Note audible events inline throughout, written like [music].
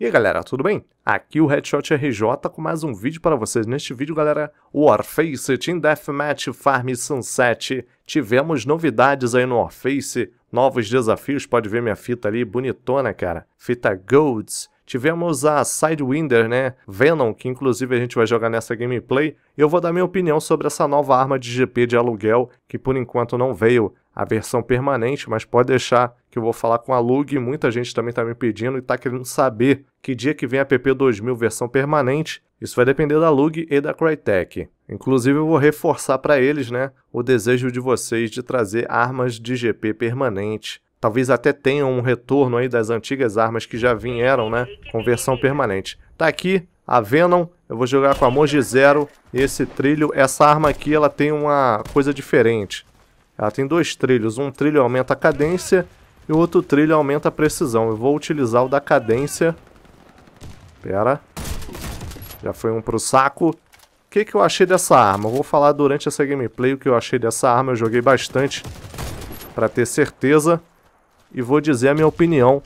E aí galera, tudo bem? Aqui o Headshot RJ com mais um vídeo para vocês. Neste vídeo, galera, Warface, Team Deathmatch, Farm Sunset. Tivemos novidades aí no Warface, novos desafios, pode ver minha fita ali, bonitona, cara. Fita Golds. Tivemos a Sidewinder, né? Venom, que inclusive a gente vai jogar nessa gameplay. E eu vou dar minha opinião sobre essa nova arma de GP de aluguel, que por enquanto não veio a versão permanente, mas pode deixar que eu vou falar com a Lug. Muita gente também está me pedindo e está querendo saber que dia que vem a PP2000 versão permanente. Isso vai depender da Lug e da Crytek. Inclusive, eu vou reforçar para eles né, o desejo de vocês de trazer armas de GP permanente. Talvez até tenham um retorno aí das antigas armas que já vieram, né? Com versão permanente. Tá aqui a Venom, eu vou jogar com a Moji Zero. Esse trilho, essa arma aqui, ela tem uma coisa diferente. Ela tem dois trilhos, um trilho aumenta a cadência e o outro trilho aumenta a precisão. Eu vou utilizar o da cadência. Pera. Já foi um pro saco. O que, que eu achei dessa arma? Eu vou falar durante essa gameplay o que eu achei dessa arma. Eu joguei bastante para ter certeza. E vou dizer a minha opinião.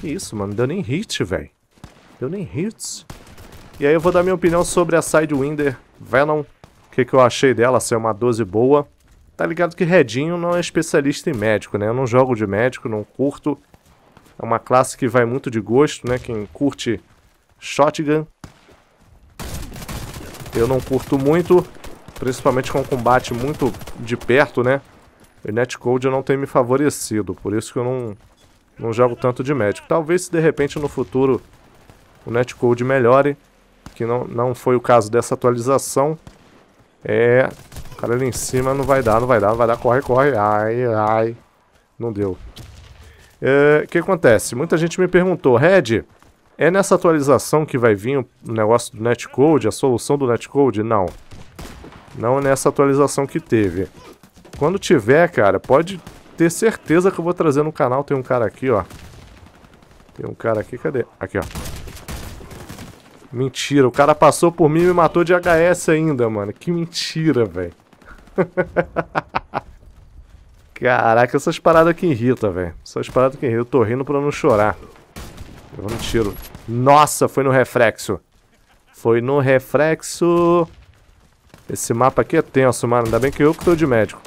Que isso, mano? Deu nem hit, velho. Deu nem hits. E aí eu vou dar minha opinião sobre a Sidewinder Venom que, que eu achei dela, se é uma 12 boa. Tá ligado que Redinho não é especialista em médico, né? Eu não jogo de médico, não curto. É uma classe que vai muito de gosto, né? Quem curte shotgun. Eu não curto muito, principalmente com combate muito de perto, né? O netcode não tem me favorecido, por isso que eu não, não jogo tanto de médico. Talvez se de repente no futuro o netcode melhore, que não, não foi o caso dessa atualização. É, o cara ali em cima não vai dar, não vai dar, não vai dar. Corre, corre. Ai, ai. Não deu. É, o é, que acontece? Muita gente me perguntou, Red, é nessa atualização que vai vir o negócio do netcode, a solução do netcode? Não. Não é nessa atualização que teve. Quando tiver, cara, pode ter certeza que eu vou trazer no canal. Tem um cara aqui, ó. Tem um cara aqui, cadê? Aqui, ó. Mentira, o cara passou por mim e me matou de HS ainda, mano. Que mentira, velho. [laughs] Caraca, essas paradas que irritam, velho. Essas paradas que irritam. Eu tô rindo pra não chorar. Eu não tiro. Nossa, foi no reflexo. Foi no reflexo. Esse mapa aqui é tenso, mano. Ainda bem que eu que tô de médico.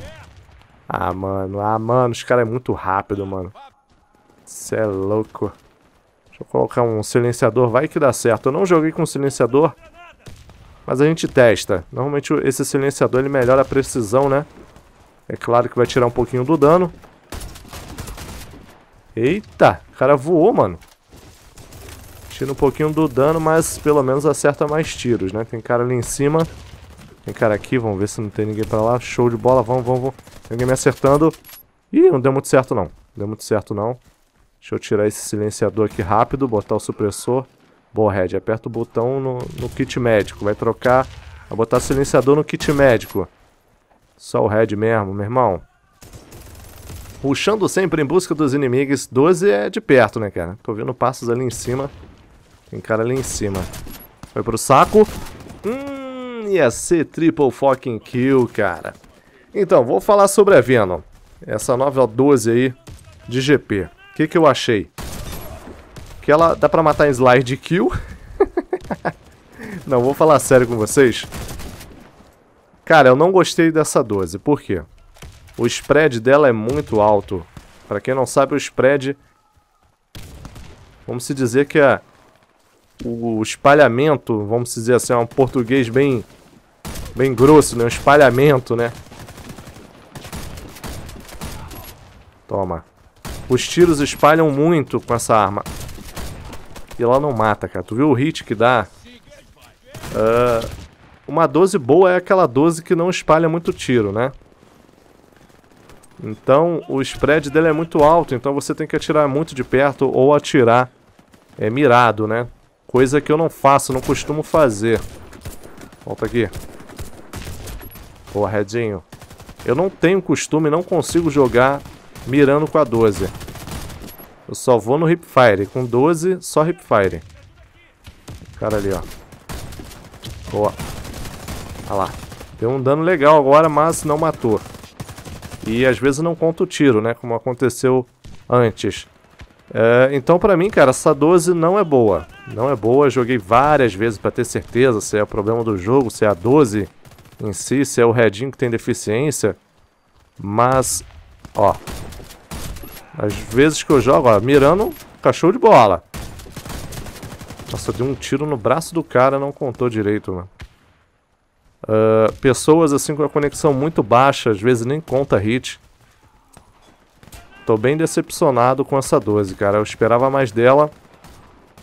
Ah, mano. Ah, mano. Os caras é muito rápido, mano. Cê é louco. Deixa eu colocar um silenciador, vai que dá certo. Eu não joguei com silenciador, mas a gente testa. Normalmente esse silenciador ele melhora a precisão, né? É claro que vai tirar um pouquinho do dano. Eita, o cara voou, mano. Tira um pouquinho do dano, mas pelo menos acerta mais tiros, né? Tem cara ali em cima. Tem cara aqui, vamos ver se não tem ninguém pra lá. Show de bola, vamos, vamos, vamos. Tem alguém me acertando. Ih, não deu muito certo não. Não deu muito certo não. Deixa eu tirar esse silenciador aqui rápido, botar o supressor. Boa, Red, aperta o botão no, no kit médico. Vai trocar, vai botar silenciador no kit médico. Só o Red mesmo, meu irmão. Puxando sempre em busca dos inimigos. 12 é de perto, né, cara? Tô vendo passos ali em cima. Tem cara ali em cima. Foi pro saco. Hum, ia ser triple fucking kill, cara. Então, vou falar sobre a Venom. Essa nova 12 aí de GP que, que eu achei? Que ela dá pra matar em slide kill. [laughs] não, vou falar sério com vocês. Cara, eu não gostei dessa 12. Por quê? O spread dela é muito alto. Pra quem não sabe, o spread... Vamos se dizer que é... O espalhamento, vamos dizer assim, é um português bem... Bem grosso, né? Um espalhamento, né? Toma. Os tiros espalham muito com essa arma. E ela não mata, cara. Tu viu o hit que dá? Uh, uma 12 boa é aquela 12 que não espalha muito tiro, né? Então o spread dela é muito alto, então você tem que atirar muito de perto ou atirar é, mirado, né? Coisa que eu não faço, não costumo fazer. Volta aqui. Boa, Redinho. Eu não tenho costume, não consigo jogar mirando com a 12. Eu só vou no hipfire. Com 12, só hipfire. O cara ali, ó. Ó. Olha lá. Deu um dano legal agora, mas não matou. E às vezes não conta o tiro, né? Como aconteceu antes. É, então, pra mim, cara, essa 12 não é boa. Não é boa. Joguei várias vezes pra ter certeza se é o problema do jogo, se é a 12 em si, se é o redinho que tem deficiência. Mas, ó, às vezes que eu jogo, ó, mirando, cachorro de bola. Nossa, deu um tiro no braço do cara, não contou direito, mano. Uh, pessoas assim com a conexão muito baixa, às vezes nem conta hit. Tô bem decepcionado com essa 12, cara. Eu esperava mais dela.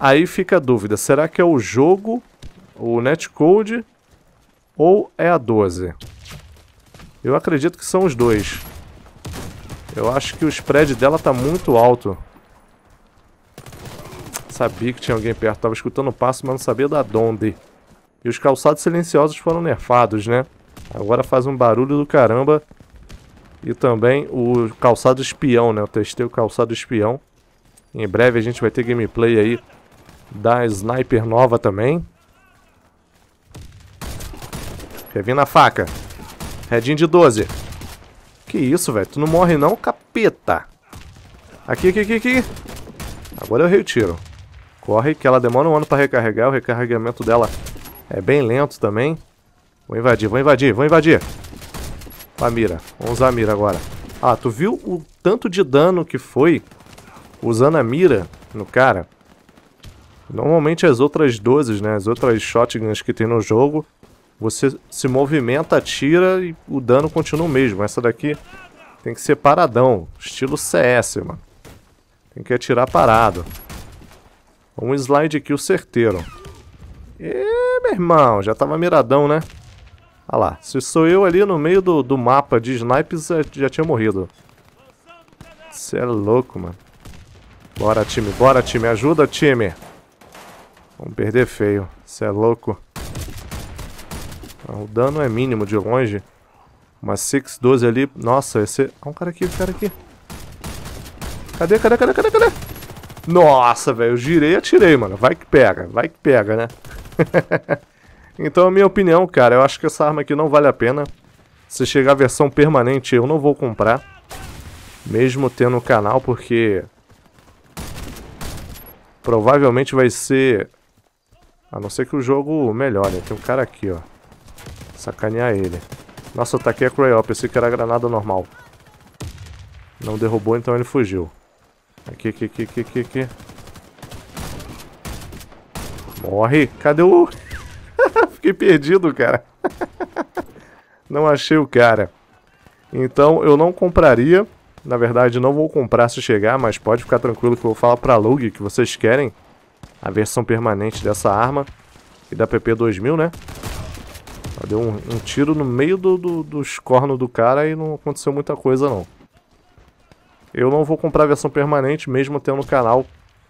Aí fica a dúvida, será que é o jogo, o netcode ou é a 12? Eu acredito que são os dois. Eu acho que o spread dela tá muito alto. Sabia que tinha alguém perto. Tava escutando o passo, mas não sabia da onde. E os calçados silenciosos foram nerfados, né? Agora faz um barulho do caramba. E também o calçado espião, né? Eu testei o calçado espião. Em breve a gente vai ter gameplay aí da sniper nova também. Quer vir na faca? Redinho de 12. Que isso, velho? Tu não morre não, capeta. Aqui, aqui, aqui, aqui. Agora eu retiro. Corre, que ela demora um ano pra recarregar. O recarregamento dela é bem lento também. Vou invadir, vou invadir, vou invadir. A mira. Vamos usar a mira agora. Ah, tu viu o tanto de dano que foi usando a mira no cara? Normalmente as outras 12, né? As outras shotguns que tem no jogo você se movimenta, atira e o dano continua o mesmo. Essa daqui tem que ser paradão, estilo CS, mano. Tem que atirar parado. Um slide kill certeiro. E meu irmão, já tava miradão, né? Ah lá, se sou eu ali no meio do, do mapa de snipes, já tinha morrido. Você é louco, mano. Bora, time, bora, time. Ajuda, time. Vamos perder feio. Você é louco. O dano é mínimo de longe. Uma 12 ali. Nossa, esse... Ah, um cara aqui, um cara aqui. Cadê, cadê, cadê, cadê, cadê? Nossa, velho, eu girei e atirei, mano. Vai que pega, vai que pega, né? [laughs] então, a minha opinião, cara, eu acho que essa arma aqui não vale a pena. Se chegar a versão permanente, eu não vou comprar. Mesmo tendo o canal, porque... Provavelmente vai ser... A não ser que o jogo melhore. Tem um cara aqui, ó. Sacanear ele. Nossa, eu taquei a Crayol, pensei que era granada normal. Não derrubou, então ele fugiu. Aqui, aqui, aqui, aqui, aqui, aqui. Morre! Cadê o... [laughs] Fiquei perdido, cara. [laughs] não achei o cara. Então, eu não compraria. Na verdade, não vou comprar se chegar, mas pode ficar tranquilo que eu vou falar pra Lug que vocês querem a versão permanente dessa arma. E da PP2000, né? Ela deu um, um, tiro no meio do, do, dos cornos do cara e não aconteceu muita coisa não. Eu não vou comprar a versão permanente, mesmo tendo no canal,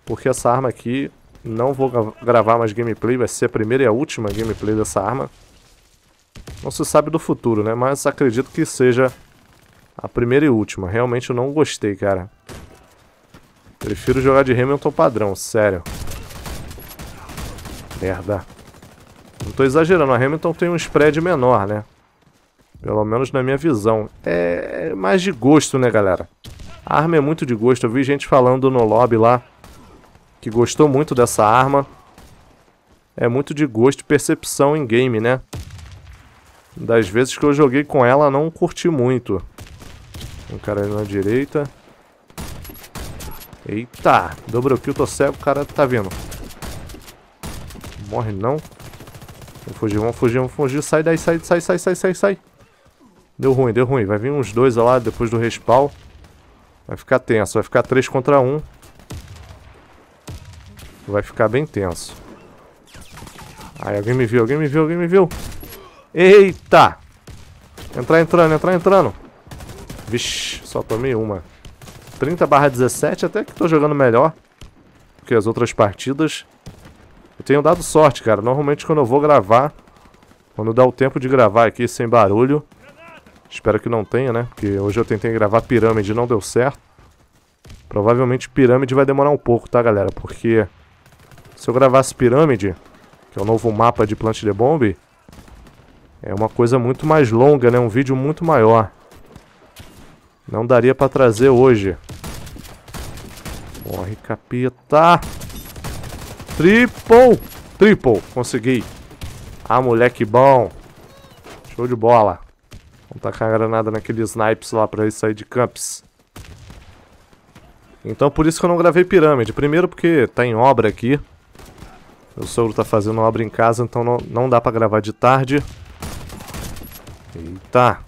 porque essa arma aqui não vou gravar mais gameplay, vai ser a primeira e a última gameplay dessa arma. Não se sabe do futuro, né? Mas acredito que seja a primeira e última. Realmente eu não gostei, cara. Prefiro jogar de Hamilton padrão, sério. Merda. Não estou exagerando, a Hamilton tem um spread menor, né? Pelo menos na minha visão. É, é mais de gosto, né, galera? A arma é muito de gosto. Eu vi gente falando no lobby lá que gostou muito dessa arma. É muito de gosto e percepção em game, né? Das vezes que eu joguei com ela, não curti muito. Um cara ali na direita. Eita, dobro kill, tô cego, o cara tá vindo. Morre não. Vamos fugir, vamos fugir, vamos fugir. Sai daí, sai, sai, sai, sai, sai, sai. Deu ruim, deu ruim. Vai vir uns dois lá depois do respawn. Vai ficar tenso, vai ficar três contra um. Vai ficar bem tenso. Ai, alguém me viu, alguém me viu, alguém me viu. Eita! Entrar entrando, entrar entrando. Vixe, só tomei uma. 30 barra 17, até que tô jogando melhor que as outras partidas. Eu tenho dado sorte, cara. Normalmente quando eu vou gravar, quando dá o tempo de gravar aqui sem barulho, espero que não tenha, né? Porque hoje eu tentei gravar pirâmide e não deu certo. Provavelmente pirâmide vai demorar um pouco, tá, galera? Porque se eu gravasse pirâmide, que é o novo mapa de Plant the Bomb, é uma coisa muito mais longa, né? Um vídeo muito maior. Não daria pra trazer hoje. Morre, capeta! Triple! Triple! Consegui. Ah, moleque bom. Show de bola. Vamos tacar a granada naquele snipes lá pra ele sair de camps. Então por isso que eu não gravei pirâmide. Primeiro porque tá em obra aqui. Meu sogro tá fazendo obra em casa, então não, não dá pra gravar de tarde. Eita.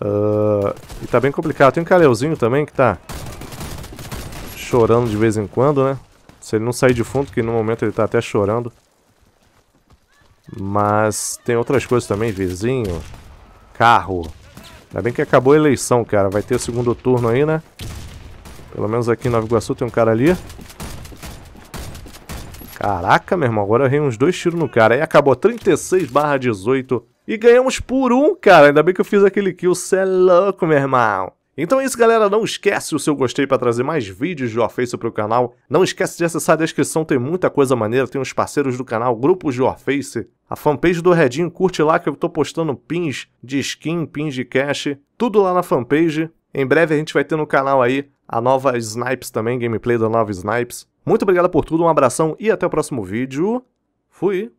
Uh, e tá bem complicado. Tem um Kaleuzinho também que tá chorando de vez em quando, né? Se ele não sair de fundo, que no momento ele tá até chorando. Mas tem outras coisas também, vizinho, carro. Ainda bem que acabou a eleição, cara. Vai ter o segundo turno aí, né? Pelo menos aqui em Nova Iguaçu tem um cara ali. Caraca, meu irmão, agora eu errei uns dois tiros no cara. Aí acabou 36 18. E ganhamos por um, cara. Ainda bem que eu fiz aquele kill. Cê é louco, meu irmão. Então é isso, galera. Não esquece o seu gostei para trazer mais vídeos de Warface para o canal. Não esquece de acessar a descrição, tem muita coisa maneira. Tem os parceiros do canal, grupos de Warface, a fanpage do Redinho. Curte lá que eu estou postando pins de skin, pins de cash, tudo lá na fanpage. Em breve a gente vai ter no canal aí a nova Snipes também, gameplay da nova Snipes. Muito obrigado por tudo, um abração e até o próximo vídeo. Fui!